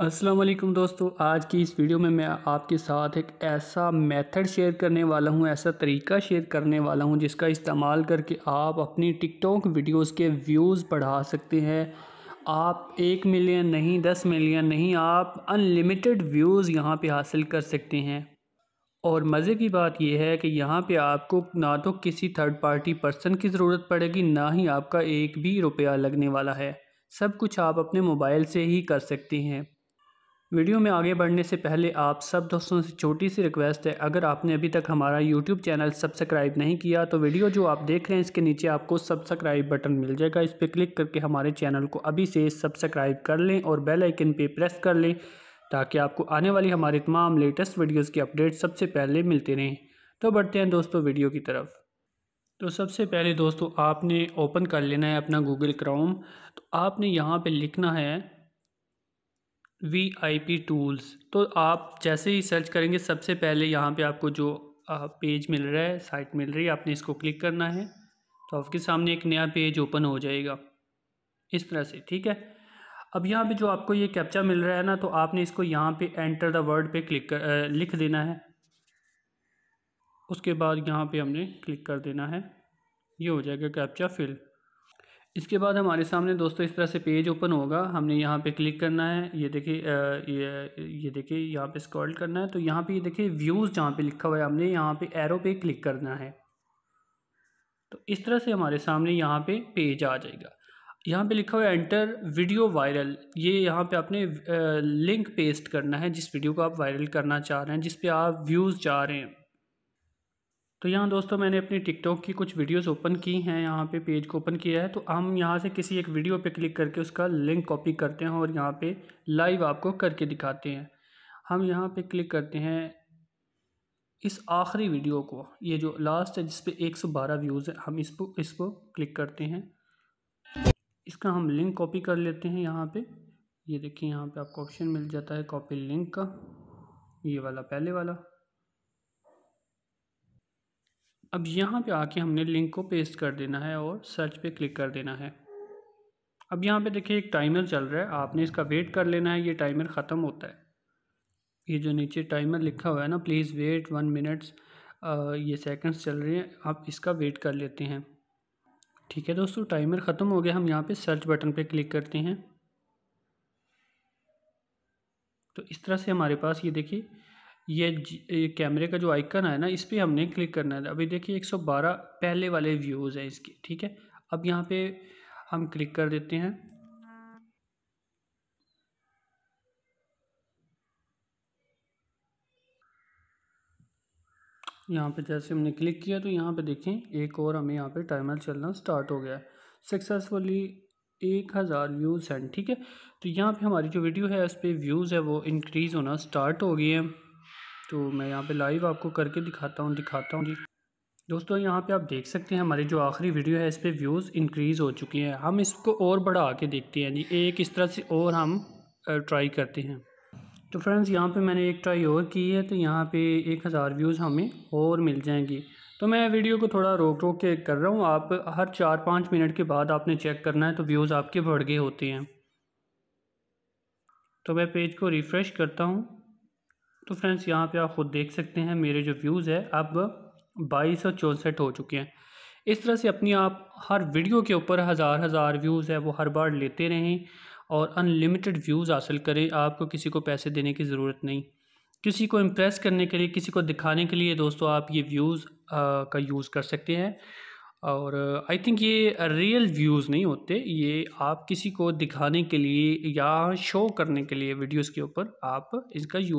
असलम दोस्तों आज की इस वीडियो में मैं आपके साथ एक ऐसा मेथड शेयर करने वाला हूं ऐसा तरीका शेयर करने वाला हूं जिसका इस्तेमाल करके आप अपनी टिकटॉक वीडियोस के व्यूज़ बढ़ा सकते हैं आप एक मिलियन नहीं दस मिलियन नहीं आप अनलिमिटेड व्यूज़ यहां पे हासिल कर सकते हैं और मज़े की बात यह है कि यहाँ पर आपको ना तो किसी थर्ड पार्टी पर्सन की ज़रूरत पड़ेगी ना ही आपका एक भी रुपया लगने वाला है सब कुछ आप अपने मोबाइल से ही कर सकते हैं वीडियो में आगे बढ़ने से पहले आप सब दोस्तों से छोटी सी रिक्वेस्ट है अगर आपने अभी तक हमारा यूट्यूब चैनल सब्सक्राइब नहीं किया तो वीडियो जो आप देख रहे हैं इसके नीचे आपको सब्सक्राइब बटन मिल जाएगा इस पर क्लिक करके हमारे चैनल को अभी से सब्सक्राइब कर लें और बेल आइकन पर प्रेस कर लें ताकि आपको आने वाली हमारी तमाम लेटेस्ट वीडियोज़ की अपडेट सबसे पहले मिलते रहें तो बढ़ते हैं दोस्तों वीडियो की तरफ तो सबसे पहले दोस्तों आपने ओपन कर लेना है अपना गूगल क्रोम तो आपने यहाँ पर लिखना है वी आई पी टूल्स तो आप जैसे ही सर्च करेंगे सबसे पहले यहाँ पे आपको जो पेज मिल रहा है साइट मिल रही है आपने इसको क्लिक करना है तो आपके सामने एक नया पेज ओपन हो जाएगा इस तरह से ठीक है अब यहाँ पे जो आपको ये कैप्चा मिल रहा है ना तो आपने इसको यहाँ पे एंटर द वर्ड पे क्लिक कर आ, लिख देना है उसके बाद यहाँ पे हमने क्लिक कर देना है ये हो जाएगा कैप्चा फिल इसके बाद हमारे सामने दोस्तों इस तरह से पेज ओपन होगा हमने यहाँ पे क्लिक करना है ये देखिए ये ये देखिए यहाँ पे स्क्रॉल करना है तो यहाँ पे ये देखिए व्यूज़ जहाँ पे लिखा हुआ है हमने यहाँ पे एरो पे क्लिक करना है तो इस तरह से हमारे सामने यहाँ पे पेज आ जाएगा यहाँ पे लिखा हुआ है एंटर वीडियो वायरल ये यहाँ पे आपने लिंक पेस्ट करना है जिस वीडियो को आप वायरल करना चाह रहे हैं जिस पे आप व्यूज़ चाह रहे हैं तो यहाँ दोस्तों मैंने अपनी टिकटॉक की कुछ वीडियोस ओपन की हैं यहाँ पे पेज को ओपन किया है तो हम यहाँ से किसी एक वीडियो पे क्लिक करके उसका लिंक कॉपी करते हैं और यहाँ पे लाइव आपको करके दिखाते हैं हम यहाँ पे क्लिक करते हैं इस आखिरी वीडियो को ये जो लास्ट है जिसपे एक सौ बारह व्यूज़ है हम इस पर इस पर क्लिक करते हैं इसका हम लिंक कॉपी कर लेते हैं यहाँ पर ये यह देखिए यहाँ पर आपको ऑप्शन मिल जाता है कॉपी लिंक का ये वाला पहले वाला अब यहाँ पे आके हमने लिंक को पेस्ट कर देना है और सर्च पे क्लिक कर देना है अब यहाँ पे देखिए एक टाइमर चल रहा है आपने इसका वेट कर लेना है ये टाइमर ख़त्म होता है ये जो नीचे टाइमर लिखा हुआ है ना प्लीज़ वेट वन मिनट्स ये सेकंड्स चल रहे हैं आप इसका वेट कर लेते हैं ठीक है दोस्तों टाइमर ख़त्म हो गया हम यहाँ पर सर्च बटन पर क्लिक करते हैं तो इस तरह से हमारे पास ये देखिए ये, ये कैमरे का जो आइकन है ना इस पर हमने क्लिक करना है अभी देखिए 112 पहले वाले व्यूज़ हैं इसके ठीक है अब यहाँ पे हम क्लिक कर देते हैं यहाँ पे जैसे हमने क्लिक किया तो यहाँ पे देखें एक और हमें यहाँ पे टाइमर चलना स्टार्ट हो गया सक्सेसफुली एक हज़ार व्यूज़ हैं ठीक है तो यहाँ पे हमारी जो वीडियो है उस पर व्यूज़ है वो इंक्रीज़ होना स्टार्ट हो गई है तो मैं यहाँ पे लाइव आपको करके दिखाता हूँ दिखाता हूँ जी दोस्तों यहाँ पे आप देख सकते हैं हमारी जो आखिरी वीडियो है इस पर व्यूज़ इंक्रीज़ हो चुकी हैं हम इसको और बढ़ा के देखते हैं जी एक इस तरह से और हम ट्राई करते हैं तो फ्रेंड्स यहाँ पे मैंने एक ट्राई और की है तो यहाँ पे एक हज़ार व्यूज़ हमें और मिल जाएंगी तो मैं वीडियो को थोड़ा रोक रोक के कर रहा हूँ आप हर चार पाँच मिनट के बाद आपने चेक करना है तो व्यूज़ आपके बढ़ गए होते हैं तो मैं पेज को रिफ़्रेश करता हूँ तो फ्रेंड्स यहाँ पे आप ख़ुद देख सकते हैं मेरे जो व्यूज़ है अब बाईस और चौंसठ हो चुके हैं इस तरह से अपनी आप हर वीडियो के ऊपर हज़ार हज़ार व्यूज़ है वो हर बार लेते रहें और अनलिमिटेड व्यूज़ हासिल करें आपको किसी को पैसे देने की ज़रूरत नहीं किसी को इम्प्रेस करने के लिए किसी को दिखाने के लिए दोस्तों आप ये व्यूज़ का यूज़ कर सकते हैं और आई थिंक ये रियल व्यूज़ नहीं होते ये आप किसी को दिखाने के लिए या शो करने के लिए वीडियोस के ऊपर आप इसका यूज़